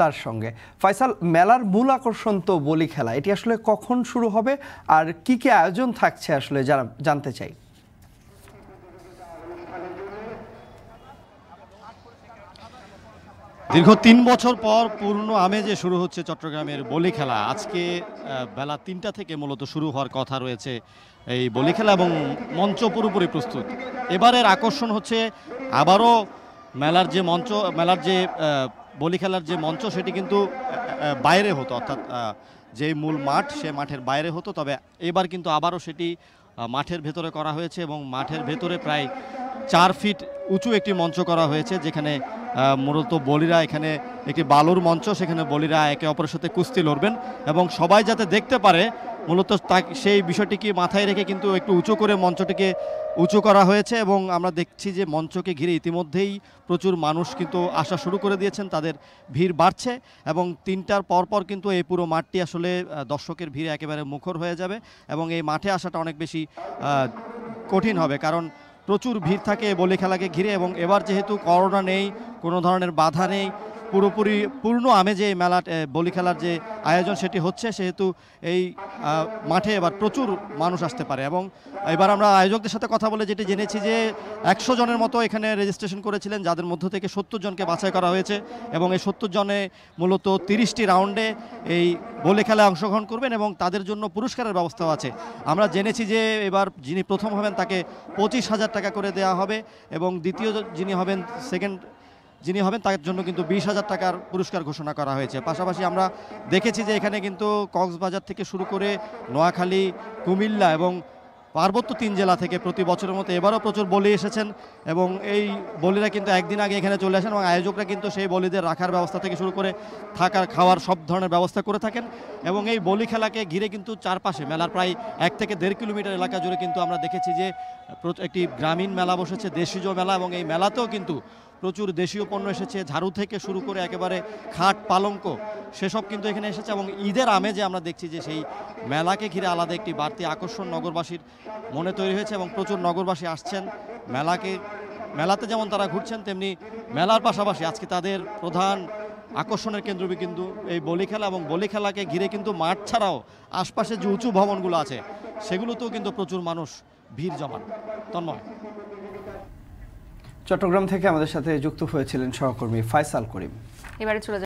তার সঙ্গে ফয়সাল মেলার মূল আকর্ষণ তো বলি খেলা এটি আসলে কখন শুরু হবে আর কি কি আয়োজন থাকছে আসলে জানতে চাই দীর্ঘ তিন বছর পর পূর্ণ আমেজে শুরু হচ্ছে চট্টগ্রামের বলি খেলা আজকে বেলা তিনটা থেকে মূলত শুরু হওয়ার কথা রয়েছে এই বলি খেলা এবং মঞ্চ পুরোপুরি প্রস্তুত এবারের আকর্ষণ হচ্ছে আবারও মেলার যে মঞ্চ মেলার যে বলি খেলার যে মঞ্চ সেটি কিন্তু বাইরে হতো অর্থাৎ যে মূল মাঠ সে মাঠের বাইরে হতো তবে এবার কিন্তু আবারও সেটি মাঠের ভেতরে করা হয়েছে এবং মাঠের ভেতরে প্রায় চার ফিট উঁচু একটি মঞ্চ করা হয়েছে যেখানে মূলত বলিরা এখানে একটি বালুর মঞ্চ সেখানে বলিরা একে অপরের সাথে কুস্তি লড়বেন এবং সবাই যাতে দেখতে পারে মূলত তা সেই বিষয়টিকে মাথায় রেখে কিন্তু একটু উঁচু করে মঞ্চটিকে উঁচু করা হয়েছে এবং আমরা দেখছি যে মঞ্চকে ঘিরে ইতিমধ্যেই প্রচুর মানুষ কিন্তু আসা শুরু করে দিয়েছেন তাদের ভিড় বাড়ছে এবং তিনটার পরপর কিন্তু এই পুরো মাঠটি আসলে আসলে দর্শকের ভিড়ে একেবারে মুখর হয়ে যাবে এবং এই মাঠে আসাটা অনেক বেশি কঠিন হবে কারণ প্রচুর ভিড় থাকে বলি খেলাকে ঘিরে এবং এবার যেহেতু করোনা নেই কোনো ধরনের বাধা নেই পুরোপুরি পূর্ণ আমেজে এই মেলা বলি খেলার যে আয়োজন সেটি হচ্ছে সেহেতু এই মাঠে এবার প্রচুর মানুষ আসতে পারে এবং এবার আমরা আয়োজকদের সাথে কথা বলে যেটি জেনেছি যে একশো জনের মতো এখানে রেজিস্ট্রেশন করেছিলেন যাদের মধ্য থেকে সত্তর জনকে বাছাই করা হয়েছে এবং এই সত্তর জনে মূলত তিরিশটি রাউন্ডে এই বলি খেলায় অংশগ্রহণ করবেন এবং তাদের জন্য পুরস্কারের ব্যবস্থাও আছে আমরা জেনেছি যে এবার যিনি প্রথম হবেন তাকে পঁচিশ হাজার টাকা করে দেওয়া হবে এবং দ্বিতীয় যিনি হবেন সেকেন্ড যিনি হবেন তার জন্য কিন্তু বিশ হাজার টাকার পুরস্কার ঘোষণা করা হয়েছে পাশাপাশি আমরা দেখেছি যে এখানে কিন্তু কক্সবাজার থেকে শুরু করে নোয়াখালী কুমিল্লা এবং পার্বত্য তিন জেলা থেকে প্রতি বছরের মতো এবারও প্রচুর বলি এসেছেন এবং এই বলিরা কিন্তু একদিন আগে এখানে চলে আসেন এবং আয়োজকরা কিন্তু সেই বলিদের রাখার ব্যবস্থা থেকে শুরু করে থাকার খাওয়ার সব ধরনের ব্যবস্থা করে থাকেন এবং এই বলি খেলাকে ঘিরে কিন্তু চারপাশে মেলার প্রায় এক থেকে দেড় কিলোমিটার এলাকা জুড়ে কিন্তু আমরা দেখেছি যে একটি গ্রামীণ মেলা বসেছে দেশীয় মেলা এবং এই মেলাতেও কিন্তু প্রচুর দেশীয় পণ্য এসেছে ঝাড়ু থেকে শুরু করে একেবারে খাট পালঙ্ক সেসব কিন্তু এখানে এসেছে এবং ঈদের আমেজে আমরা দেখছি যে সেই মেলাকে ঘিরে আলাদা একটি বাড়তি আকর্ষণ নগরবাসীর মনে তৈরি হয়েছে এবং প্রচুর নগরবাসী আসছেন মেলাকে মেলাতে যেমন তারা ঘুরছেন তেমনি মেলার পাশাপাশি আজকে তাদের প্রধান আকর্ষণের কেন্দ্রবি কিন্তু এই বলি খেলা এবং বলি খেলাকে ঘিরে কিন্তু মাঠ ছাড়াও আশপাশে যে উঁচু ভবনগুলো আছে সেগুলোতেও কিন্তু প্রচুর মানুষ ভিড় জমান তন্ময় চট্টগ্রাম থেকে আমাদের সাথে যুক্ত হয়েছিলেন সহকর্মী ফায়সাল করিম এবারে চলে